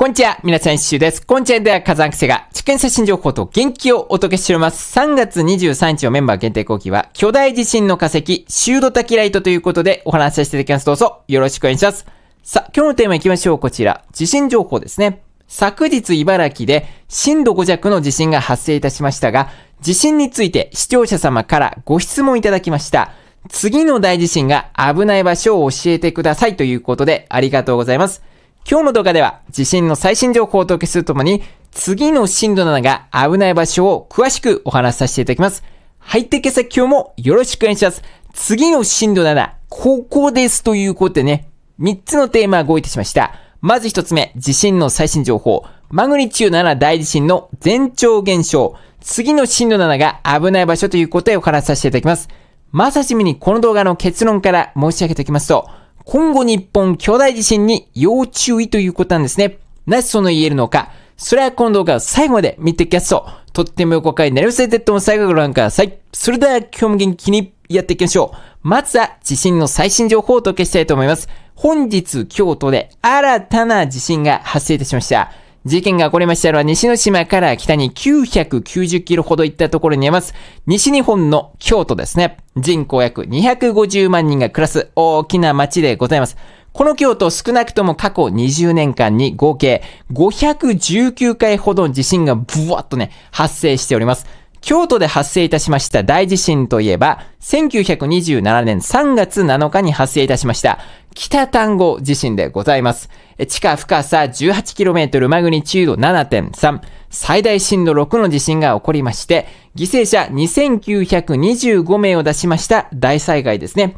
こんにちは、皆さん、一周です。こんにちはでは火山癖が、地検最新情報と元気をお届けしております。3月23日のメンバー限定後期は、巨大地震の化石、シュードタキライトということでお話しさせていただきます。どうぞ、よろしくお願いします。さあ、今日のテーマ行きましょう。こちら、地震情報ですね。昨日茨城で震度5弱の地震が発生いたしましたが、地震について視聴者様からご質問いただきました。次の大地震が危ない場所を教えてくださいということでありがとうございます。今日の動画では地震の最新情報をお届けするとともに、次の震度7が危ない場所を詳しくお話しさせていただきます。入ってけさ今日もよろしくお願いします。次の震度7、ここですということでね、3つのテーマをごいたしました。まず1つ目、地震の最新情報。マグニチュード7大地震の前兆現象。次の震度7が危ない場所ということでお話しさせていただきます。まさしみにこの動画の結論から申し上げておきますと、今後日本巨大地震に要注意ということなんですね。なぜその言えるのか、それは今度が最後まで見ていきまト。と、とってもよくわかりなりませとも最後ご覧ください。それでは今日も元気にやっていきましょう。まずは地震の最新情報をお届けしたいと思います。本日京都で新たな地震が発生いたしました。事件が起こりましたのは西之島から北に990キロほど行ったところにあります。西日本の京都ですね。人口約250万人が暮らす大きな町でございます。この京都少なくとも過去20年間に合計519回ほどの地震がブワッとね、発生しております。京都で発生いたしました大地震といえば、1927年3月7日に発生いたしました。北単語地震でございます。地下深さ 18km マグニチュード7.3最大震度6の地震が起こりまして、犠牲者2925名を出しました大災害ですね。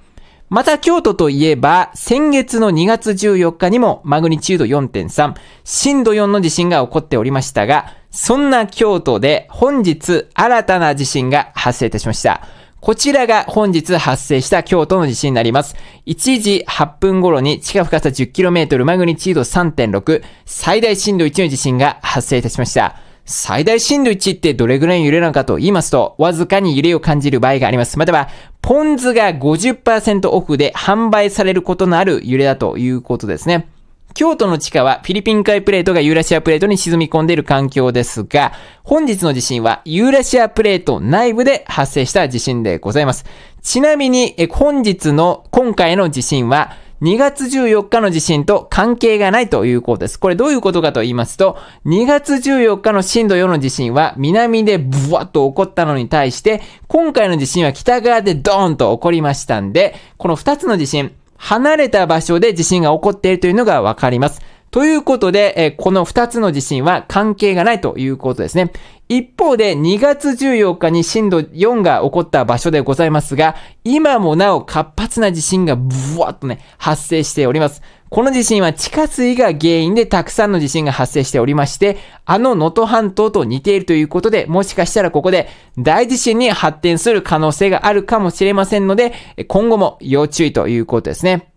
また京都といえば、先月の2月14日にもマグニチュード4.3、震度4の地震が起こっておりましたが、そんな京都で本日新たな地震が発生いたしました。こちらが本日発生した京都の地震になります。1時8分頃に地下深さ 10km マグニチード3.6最大震度1の地震が発生いたしました。最大震度1ってどれぐらいの揺れなのかと言いますと、わずかに揺れを感じる場合があります。または、ポン酢が50%オフで販売されることのある揺れだということですね。京都の地下はフィリピン海プレートがユーラシアプレートに沈み込んでいる環境ですが、本日の地震はユーラシアプレート内部で発生した地震でございます。ちなみに、本日の、今回の地震は、2月14日の地震と関係がないということです。これどういうことかと言いますと、2月14日の震度4の地震は南でブワッと起こったのに対して、今回の地震は北側でドーンと起こりましたんで、この2つの地震、離れた場所で地震が起こっているというのがわかります。ということで、えこの2つの地震は関係がないということですね。一方で2月14日に震度4が起こった場所でございますが、今もなお活発な地震がブワッとね、発生しております。この地震は地下水が原因でたくさんの地震が発生しておりまして、あの能登半島と似ているということで、もしかしたらここで大地震に発展する可能性があるかもしれませんので、今後も要注意ということですね。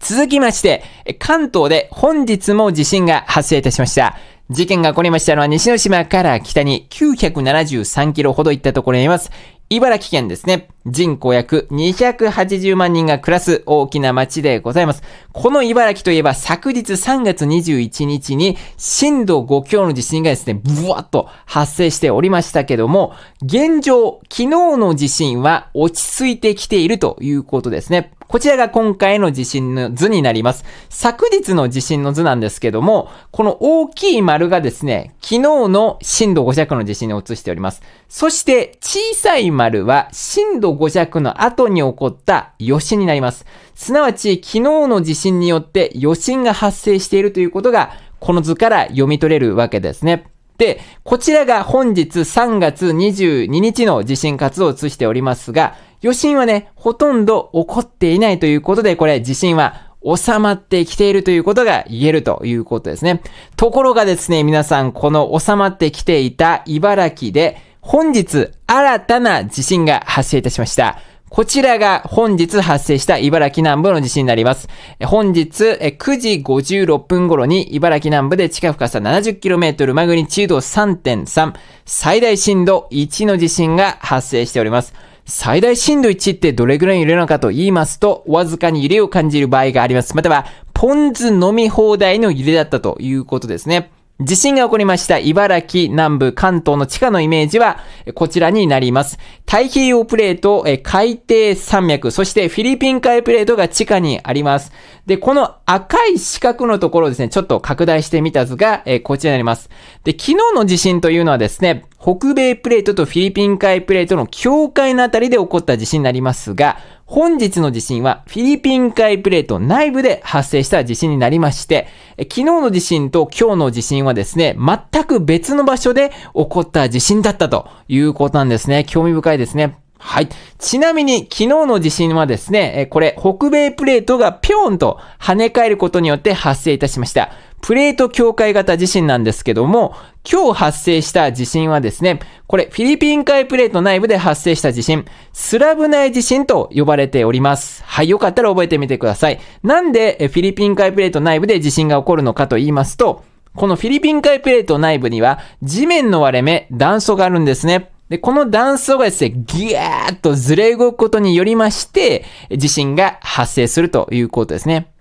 続きまして、関東で本日も地震が発生いたしました。事件が起こりましたのは西之島から北に973キロほど行ったところにあります。茨城県ですね。人口約280万人が暮らす大きな町でございます。この茨城といえば昨日3月21日に震度5強の地震がですね、ブワッと発生しておりましたけども、現状、昨日の地震は落ち着いてきているということですね。こちらが今回の地震の図になります。昨日の地震の図なんですけども、この大きい丸がですね、昨日の震度5弱の地震に移しております。そして小さい丸は震度5弱の後に起こった余震になります。すなわち昨日の地震によって余震が発生しているということが、この図から読み取れるわけですね。で、こちらが本日3月22日の地震活動を映しておりますが、余震はね、ほとんど起こっていないということで、これ地震は収まってきているということが言えるということですね。ところがですね、皆さん、この収まってきていた茨城で、本日新たな地震が発生いたしました。こちらが本日発生した茨城南部の地震になります。本日9時56分頃に茨城南部で地下深さ 70km マグニチュード3.3最大震度1の地震が発生しております。最大震度1ってどれぐらい揺れるのかと言いますと、わずかに揺れを感じる場合があります。または、ポン酢飲み放題の揺れだったということですね。地震が起こりました茨城南部関東の地下のイメージはこちらになります。太平洋プレート、海底山脈、そしてフィリピン海プレートが地下にあります。で、この赤い四角のところですね、ちょっと拡大してみた図がこちらになります。で、昨日の地震というのはですね、北米プレートとフィリピン海プレートの境界のあたりで起こった地震になりますが、本日の地震はフィリピン海プレート内部で発生した地震になりまして、昨日の地震と今日の地震はですね、全く別の場所で起こった地震だったということなんですね。興味深いですね。はい。ちなみに、昨日の地震はですね、これ、北米プレートがぴょんと跳ね返ることによって発生いたしました。プレート境界型地震なんですけども、今日発生した地震はですね、これフィリピン海プレート内部で発生した地震、スラブ内地震と呼ばれております。はい、よかったら覚えてみてください。なんでフィリピン海プレート内部で地震が起こるのかと言いますと、このフィリピン海プレート内部には地面の割れ目、断層があるんですね。で、この断層がですね、ギャーッとずれ動くことによりまして、地震が発生するということですね。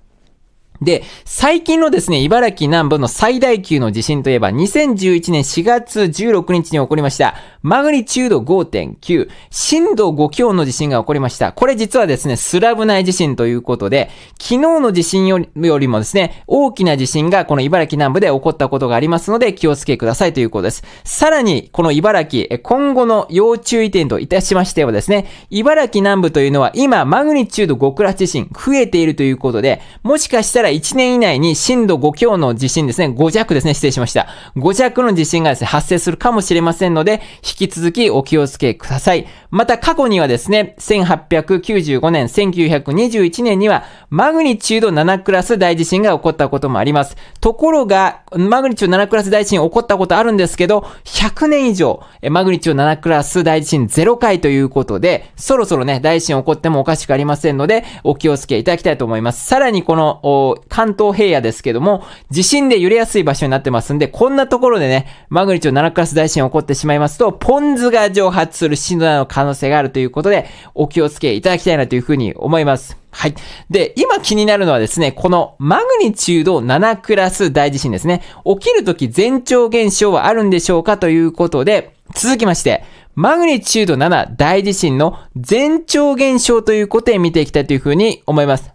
で、最近のですね、茨城南部の最大級の地震といえば、2011年4月16日に起こりました、マグニチュード5.9、震度5強の地震が起こりました。これ実はですね、スラブ内地震ということで、昨日の地震よりもですね、大きな地震がこの茨城南部で起こったことがありますので、気をつけくださいということです。さらに、この茨城、今後の要注意点といたしましてはですね、茨城南部というのは今、マグニチュード5クラス地震増えているということで、もしかしたら1年以内に震度5強の地震ですね、5弱ですね、失礼しました。5弱の地震がですね、発生するかもしれませんので、引き続きお気をつけください。また過去にはですね、1895年、1921年には、マグニチュード7クラス大地震が起こったこともあります。ところが、マグニチュード7クラス大地震起こったことあるんですけど、100年以上、マグニチュード7クラス大地震0回ということで、そろそろね、大地震起こってもおかしくありませんので、お気をつけいただきたいと思います。さらにこの、関東平野ですけども、地震で揺れやすい場所になってますんで、こんなところでね、マグニチュード7クラス大地震起こってしまいますと、ポン酢が蒸発する震度の可能性があるということで、お気をつけいただきたいなというふうに思います。はい。で、今気になるのはですね、このマグニチュード7クラス大地震ですね。起きるとき前兆現象はあるんでしょうかということで、続きまして、マグニチュード7大地震の前兆現象ということで見ていきたいというふうに思います。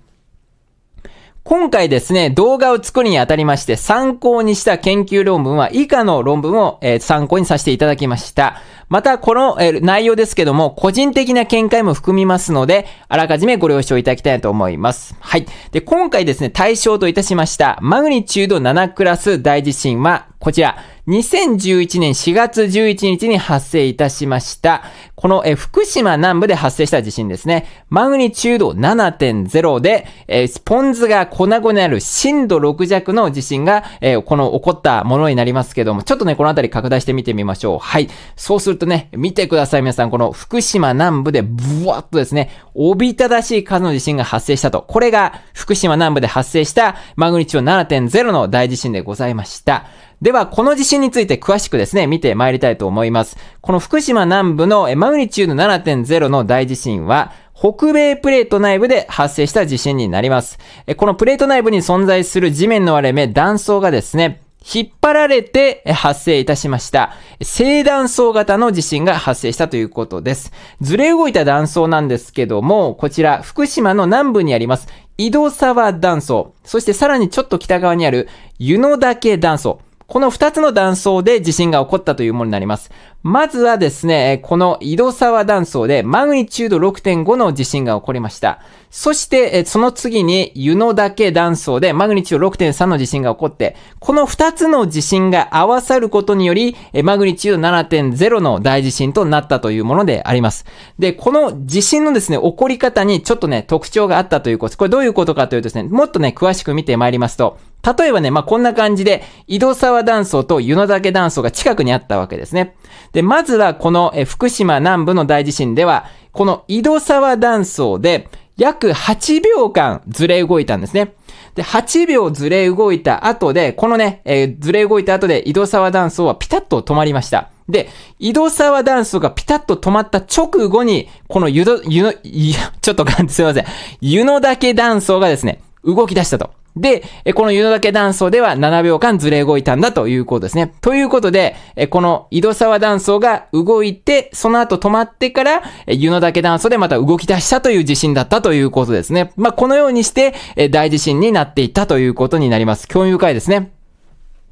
今回ですね、動画を作るにあたりまして参考にした研究論文は以下の論文を、え参考にさせていただきました。また、この、え内容ですけども、個人的な見解も含みますので、あらかじめご了承いただきたいと思います。はい。で、今回ですね、対象といたしました、マグニチュード7クラス大地震はこちら、2011年4月11日に発生いたしました。この、え福島南部で発生した地震ですね。マグニチュード7.0で、えスポンズが粉々にある震度6弱の地震が、えこの起こったものになりますけども、ちょっとね、このあたり拡大してみてみましょう。はい。そうするとね、見てください皆さん、この福島南部でブワッとですね、おびただしい数の地震が発生したと。これが福島南部で発生したマグニチュード7.0の大地震でございました。では、この地震について詳しくですね、見てまいりたいと思います。この福島南部のマグニチュード7.0の大地震は、北米プレート内部で発生した地震になります。このプレート内部に存在する地面の割れ目、断層がですね、引っ張られて発生いたしました。正断層型の地震が発生したということです。ずれ動いた断層なんですけども、こちら、福島の南部にあります、井戸沢断層、そしてさらにちょっと北側にある湯野岳断層、この2つの断層で地震が起こったというものになります。まずはですね、この井戸沢断層でマグニチュード6.5の地震が起こりました。そして、その次に湯野岳断層でマグニチュード6.3の地震が起こって、この2つの地震が合わさることにより、マグニチュード7.0の大地震となったというものであります。で、この地震のですね、起こり方にちょっとね、特徴があったということです。これどういうことかというとですね、もっとね、詳しく見てまいりますと、例えばね、まあ、こんな感じで、井戸沢断層と湯野岳断層が近くにあったわけですね。で、まずはこの、え福島南部の大地震では、この井戸沢断層で約8秒間ずれ動いたんですね。で、8秒ずれ動いた後で、このね、えー、ずれ動いた後で井戸沢断層はピタッと止まりました。で、井戸沢断層がピタッと止まった直後に、この湯戸、湯の、いや、ちょっとすいません。湯の岳断層がですね、動き出したと。で、この湯の岳断層では7秒間ずれ動いたんだということですね。ということで、この井戸沢断層が動いて、その後止まってから、湯の岳断層でまた動き出したという地震だったということですね。まあ、このようにして、大地震になっていったということになります。興味深いですね。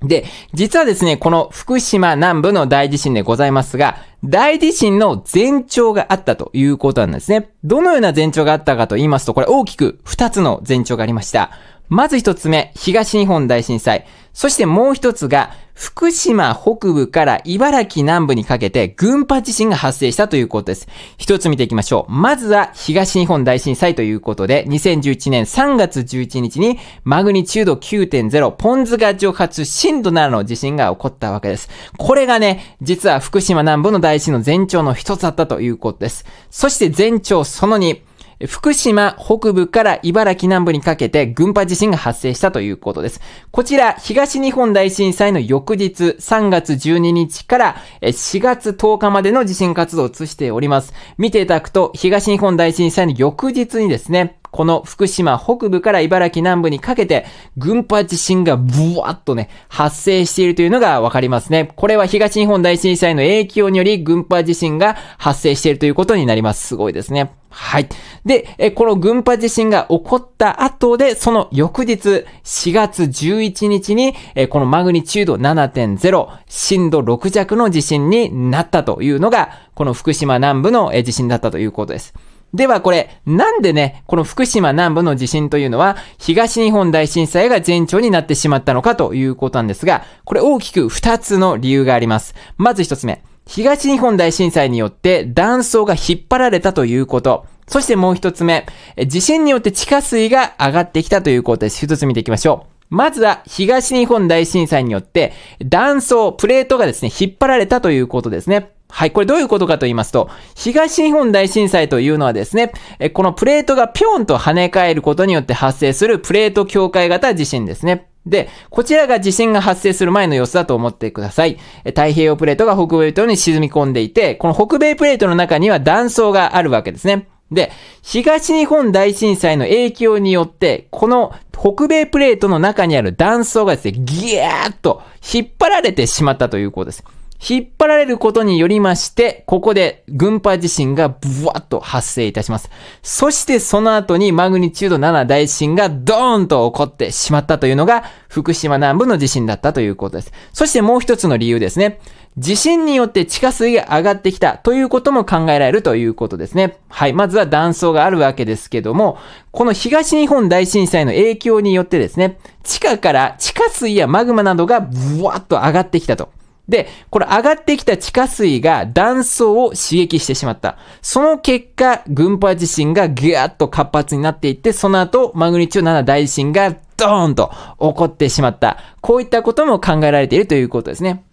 で、実はですね、この福島南部の大地震でございますが、大地震の前兆があったということなんですね。どのような前兆があったかと言いますと、これ大きく2つの前兆がありました。まず一つ目、東日本大震災。そしてもう一つが、福島北部から茨城南部にかけて群発地震が発生したということです。一つ見ていきましょう。まずは東日本大震災ということで、2011年3月11日にマグニチュード9.0ポンズが蒸発震度7の地震が起こったわけです。これがね、実は福島南部の大震の前兆の一つだったということです。そして前兆その2、福島北部から茨城南部にかけて群波地震が発生したということです。こちら、東日本大震災の翌日、3月12日から4月10日までの地震活動を移しております。見ていただくと、東日本大震災の翌日にですね、この福島北部から茨城南部にかけて、群発地震がブワッとね、発生しているというのがわかりますね。これは東日本大震災の影響により、群発地震が発生しているということになります。すごいですね。はい。で、この群発地震が起こった後で、その翌日、4月11日に、このマグニチュード7.0、震度6弱の地震になったというのが、この福島南部の地震だったということです。ではこれ、なんでね、この福島南部の地震というのは、東日本大震災が前兆になってしまったのかということなんですが、これ大きく2つの理由があります。まず1つ目。東日本大震災によって断層が引っ張られたということ。そしてもう一つ目、地震によって地下水が上がってきたということです。一つ見ていきましょう。まずは東日本大震災によって断層、プレートがですね、引っ張られたということですね。はい、これどういうことかと言いますと、東日本大震災というのはですね、えこのプレートがぴょんと跳ね返ることによって発生するプレート境界型地震ですね。で、こちらが地震が発生する前の様子だと思ってください。太平洋プレートが北米プレートに沈み込んでいて、この北米プレートの中には断層があるわけですね。で、東日本大震災の影響によって、この北米プレートの中にある断層がですね、ギャーッと引っ張られてしまったということです。引っ張られることによりまして、ここで群波地震がブワッと発生いたします。そしてその後にマグニチュード7大地震がドーンと起こってしまったというのが福島南部の地震だったということです。そしてもう一つの理由ですね。地震によって地下水が上がってきたということも考えられるということですね。はい。まずは断層があるわけですけども、この東日本大震災の影響によってですね、地下から地下水やマグマなどがブワッと上がってきたと。で、これ上がってきた地下水が断層を刺激してしまった。その結果、群波地震がギューッと活発になっていって、その後、マグニチュード7大地震がドーンと起こってしまった。こういったことも考えられているということですね。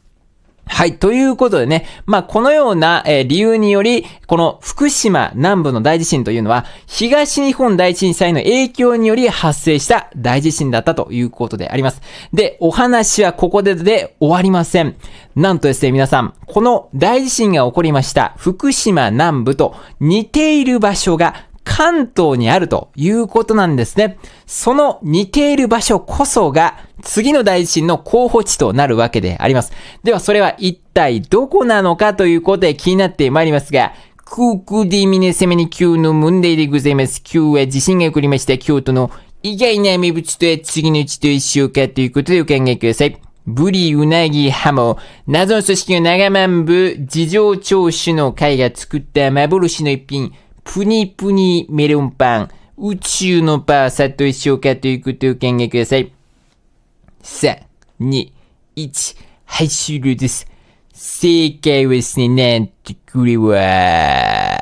はい。ということでね、まあ、このような、えー、理由により、この福島南部の大地震というのは、東日本大震災の影響により発生した大地震だったということであります。で、お話はここでで終わりません。なんとですね、皆さん、この大地震が起こりました福島南部と似ている場所が関東にあるということなんですね。その似ている場所こそが次の大地震の候補地となるわけであります。ではそれは一体どこなのかということで気になってまいりますが、ククディミネセメニキューの問題でございます。ュ日は地震が起こりました京都の意外な名物とは次のうちと一緒かということでお考えください。ブリ、ウナギ、ハモ、謎の組織の長万部、事情聴取の会が作った幻の一品、ぷにぷにメロンパン、宇宙のパー、さっと一生かということを考えください。3、2、1、はい、終了です。正解はですね、なんとこれは、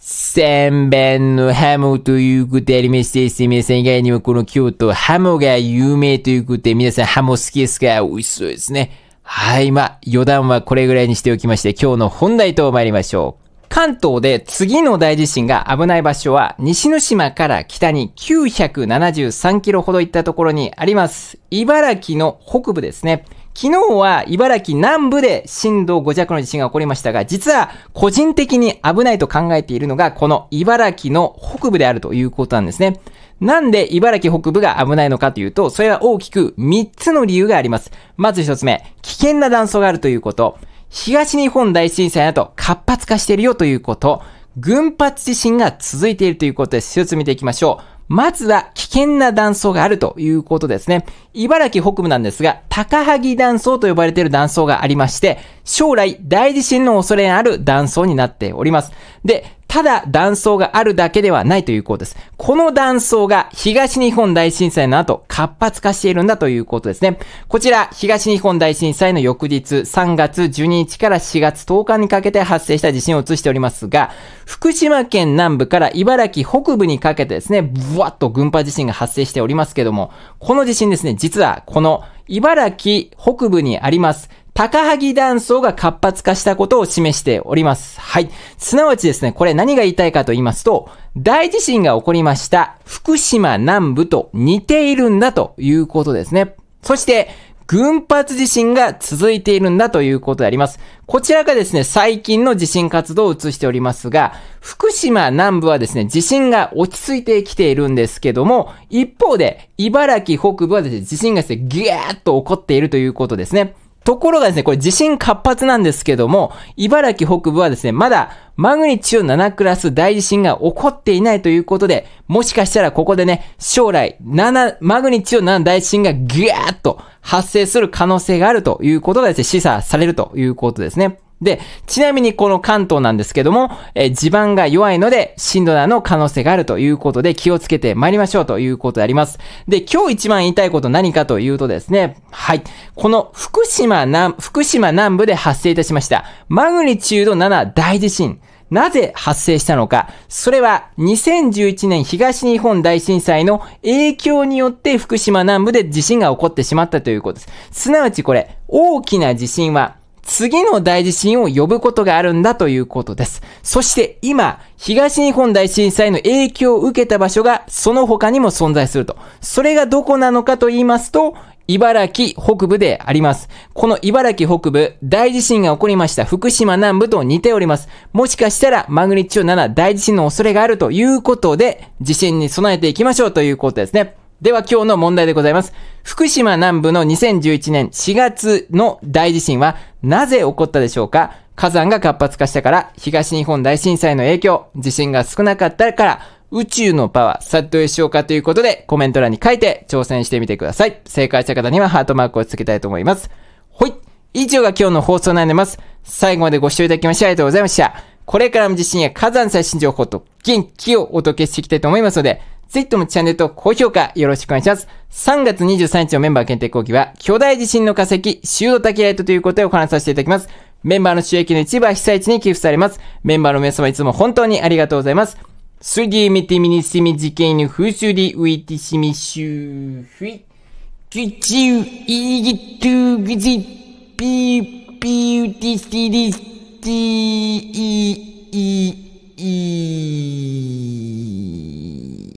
3番のハモということでありましてですね、皆さん以外にもこの京都、ハモが有名ということで、皆さんハモ好きですか美味しそうですね。はい、まあ、余談はこれぐらいにしておきまして、今日の本題と参りましょう。関東で次の大地震が危ない場所は西之島から北に973キロほど行ったところにあります。茨城の北部ですね。昨日は茨城南部で震度5弱の地震が起こりましたが、実は個人的に危ないと考えているのが、この茨城の北部であるということなんですね。なんで茨城北部が危ないのかというと、それは大きく3つの理由があります。まず1つ目、危険な断層があるということ。東日本大震災など活発化しているよということ、群発地震が続いているということです。一つ見ていきましょう。まずは危険な断層があるということですね。茨城北部なんですが、高萩断層と呼ばれている断層がありまして、将来大地震の恐れがある断層になっております。で、ただ断層があるだけではないということです。この断層が東日本大震災の後活発化しているんだということですね。こちら、東日本大震災の翌日3月12日から4月10日にかけて発生した地震を映しておりますが、福島県南部から茨城北部にかけてですね、ブワッと群発地震が発生しておりますけども、この地震ですね、実はこの茨城北部にあります高萩断層が活発化したことを示しております。はい。すなわちですね、これ何が言いたいかと言いますと、大地震が起こりました福島南部と似ているんだということですね。そして、群発地震が続いているんだということであります。こちらがですね、最近の地震活動を映しておりますが、福島南部はですね、地震が落ち着いてきているんですけども、一方で、茨城北部はですね、地震がですね、ギューッと起こっているということですね。ところがですね、これ地震活発なんですけども、茨城北部はですね、まだマグニチュード7クラス大地震が起こっていないということで、もしかしたらここでね、将来7、マグニチュード7大地震がギューッと発生する可能性があるということがですね、示唆されるということですね。で、ちなみにこの関東なんですけども、えー、地盤が弱いので、震度なの可能性があるということで、気をつけて参りましょうということであります。で、今日一番言いたいこと何かというとですね、はい。この福島南、福島南部で発生いたしました。マグニチュード7大地震。なぜ発生したのか。それは2011年東日本大震災の影響によって福島南部で地震が起こってしまったということです。すなわちこれ、大きな地震は次の大地震を呼ぶことがあるんだということです。そして今、東日本大震災の影響を受けた場所がその他にも存在すると。それがどこなのかと言いますと、茨城北部であります。この茨城北部、大地震が起こりました福島南部と似ております。もしかしたらマグニチュード7大地震の恐れがあるということで、地震に備えていきましょうということですね。では今日の問題でございます。福島南部の2011年4月の大地震はなぜ起こったでしょうか火山が活発化したから、東日本大震災の影響、地震が少なかったから、宇宙のパワー、さっとしようかということで、コメント欄に書いて挑戦してみてください。正解した方にはハートマークをつけたいと思います。ほい。以上が今日の放送になります。最後までご視聴いただきましてありがとうございました。これからも地震や火山最新情報と元気をお届けしていきたいと思いますので、ぜひともチャンネルと高評価よろしくお願いします。3月23日のメンバー検定講義は、巨大地震の化石、シュードタキライトということでお話しさせていただきます。メンバーの収益の一部は被災地に寄付されます。メンバーの皆様いつも本当にありがとうございます。3D 見てみにしみ事件に風習り浮いてしみしゅうふい。きちゅういぎとゅうぐじぴうぴうてしりしていいい。